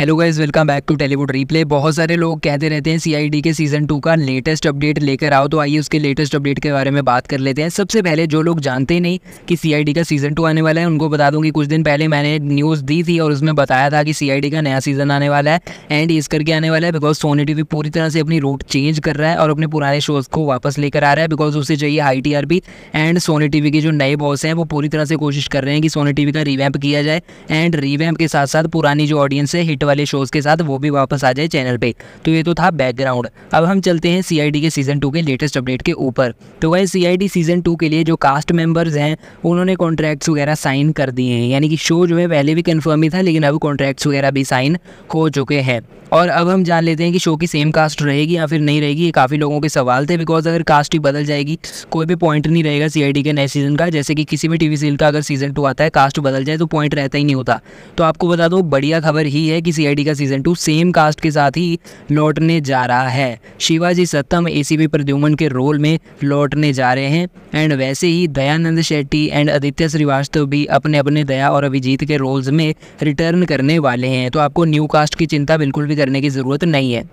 hello guys welcome back to Tellywood replay बहुत सारे लोग कहते रहते हैं सीआईडी के सीजन टू का लेटेस्ट अपडेट लेकर आओ तो आइए उसके लेटेस्ट अपडेट के बारे में बात कर लेते हैं सबसे पहले जो लोग जानते नहीं कि सीआईडी का सीजन टू आने वाला है उनको बता दूं कि कुछ दिन पहले मैंने न्यूज़ दी थी और उसमें बताया था कि सी का नया सीजन आने वाला है एंड इस करके आने वाला है बिकॉज सोनी टी पूरी तरह से अपनी रूट चेंज कर रहा है और अपने पुराने शोज़ को वापस लेकर आ रहा है बिकॉज उसे चाहिए I T R and Sony टी के जो नए बॉस हैं वो पूरी तरह से कोशिश कर रहे हैं कि सोनी टी का रिवैम्प किया जाए एंड रिवैम्प के साथ साथ पुरानी जो ऑडियंस है हिट वाले शोज़ के साथ वो भी वापस आ जाए चैनल पे तो ये तो था बैकग्राउंड अब हम चलते हैं सीआईडी के सीज़न टू के लेटेस्ट अपडेट के ऊपर तो वह सीआईडी सीज़न टू के लिए जो कास्ट मेंबर्स हैं उन्होंने कॉन्ट्रैक्ट्स वगैरह साइन कर दिए हैं यानी कि शो जो है पहले भी कन्फर्म ही था लेकिन अब कॉन्ट्रैक्ट्स वगैरह भी साइन हो चुके हैं और अब हम जान लेते हैं कि शो की सेम कास्ट रहेगी या फिर नहीं रहेगी ये काफ़ी लोगों के सवाल थे बिकॉज अगर कास्ट ही बदल जाएगी कोई भी पॉइंट नहीं रहेगा सीआईडी के नए सीज़न का जैसे कि किसी भी टीवी सीरियल का अगर सीज़न टू आता है कास्ट बदल जाए तो पॉइंट रहता ही नहीं होता तो आपको बता दो बढ़िया खबर ही है कि सीआईडी का सीजन टू सेम कास्ट के साथ ही लौटने जा रहा है शिवाजी सत्तम एसीपी प्रद्युमन के रोल में लौटने जा रहे हैं एंड वैसे ही दयानंद शेट्टी एंड आदित्य श्रीवास्तव भी अपने अपने दया और अभिजीत के रोल्स में रिटर्न करने वाले हैं तो आपको न्यू कास्ट की चिंता बिल्कुल भी करने की ज़रूरत नहीं है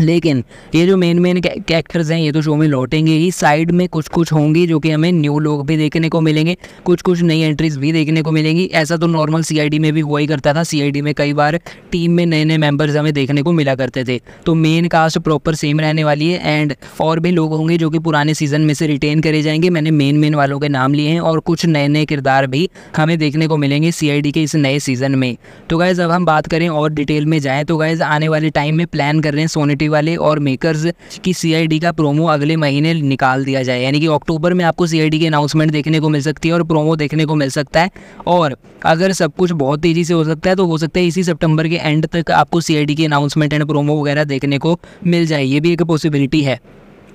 लेकिन ये जो मेन मेन कैरेक्टर्स हैं ये तो शो में लौटेंगे ही साइड में कुछ कुछ होंगी जो कि हमें न्यू लोग भी देखने को मिलेंगे कुछ कुछ नई एंट्रीज भी देखने को मिलेंगी ऐसा तो नॉर्मल सीआईडी में भी हुआ ही करता था सीआईडी में कई बार टीम में नए नए मेंबर्स हमें देखने को मिला करते थे तो मेन कास्ट प्रॉपर सेम रहने वाली है एंड और भी लोग होंगे जो कि पुराने सीजन में से रिटेन करे जाएंगे मैंने मेन मेन वालों के नाम लिए हैं और कुछ नए नए किरदार भी हमें देखने को मिलेंगे सी के इस नए सीज़न में तो गैज़ अब हम बात करें और डिटेल में जाएँ तो गैज़ आने वाले टाइम में प्लान कर रहे हैं सोनेट सिटी वाले और मेकर्स की सी का प्रोमो अगले महीने निकाल दिया जाए यानी कि अक्टूबर में आपको सी की अनाउंसमेंट देखने को मिल सकती है और प्रोमो देखने को मिल सकता है और अगर सब कुछ बहुत तेज़ी से हो सकता है तो हो सकता है इसी सितंबर के एंड तक आपको सी की अनाउंसमेंट एंड प्रोमो वगैरह देखने को मिल जाए ये भी एक पॉसिबिलिटी है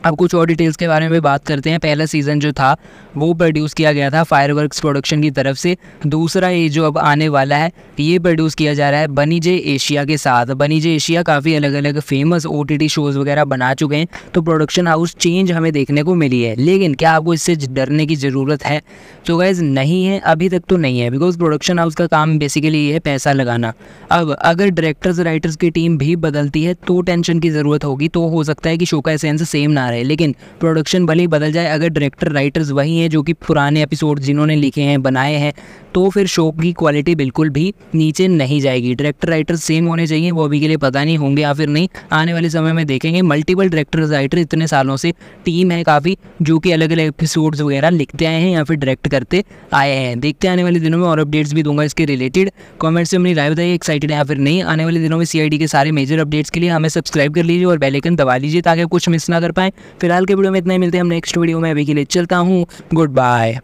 अब कुछ और डिटेल्स के बारे में भी बात करते हैं पहला सीज़न जो था वो प्रोड्यूस किया गया था फायरवर्क्स प्रोडक्शन की तरफ से दूसरा ये जो अब आने वाला है ये प्रोड्यूस किया जा रहा है बनीजे एशिया के साथ बनीजे एशिया काफ़ी अलग अलग फेमस ओ टी शोज़ वगैरह बना चुके हैं तो प्रोडक्शन हाउस चेंज हमें देखने को मिली है लेकिन क्या आपको इससे डरने की ज़रूरत है तो गैज़ नहीं है अभी तक तो नहीं है बिकॉज प्रोडक्शन हाउस का काम बेसिकली ये है पैसा लगाना अब अगर डायरेक्टर्स राइटर्स की टीम भी बदलती है तो टेंशन की ज़रूरत होगी तो हो सकता है कि शो का सेंस सेम ना बना रहे लेकिन प्रोडक्शन भले ही बदल जाए अगर डायरेक्टर राइटर्स वही हैं जो कि पुराने एपिसोड जिन्होंने लिखे हैं बनाए हैं तो फिर शो की क्वालिटी बिल्कुल भी नीचे नहीं जाएगी डायरेक्टर राइटर्स सेम होने चाहिए वो अभी के लिए पता नहीं होंगे या फिर नहीं आने वाले समय में देखेंगे मल्टीपल डायरेक्टर राइटर इतने सालों से टीम है काफ़ी जो कि अलग अलग एपिसोड्स वगैरह लिखते आए हैं या फिर डायरेक्ट करते आए हैं देखते आने वाले दिनों में और अपडेट्स भी दूंगा इसके रिलेटेड कमेंट्स में अपनी राय बताइए एक्साइटेड है या फिर नहीं आने वाले दिनों में सी के सारे मेजर अपडेट्स के लिए हमें सब्सक्राइब कर लीजिए और बेलाइकन दबा लीजिए ताकि कुछ मिस ना कर पाएँ फिलहाल के वीडियो में इतना ही मिलते हैं हम नेक्स्ट वीडियो में अभी के लिए चलता हूँ गुड बाय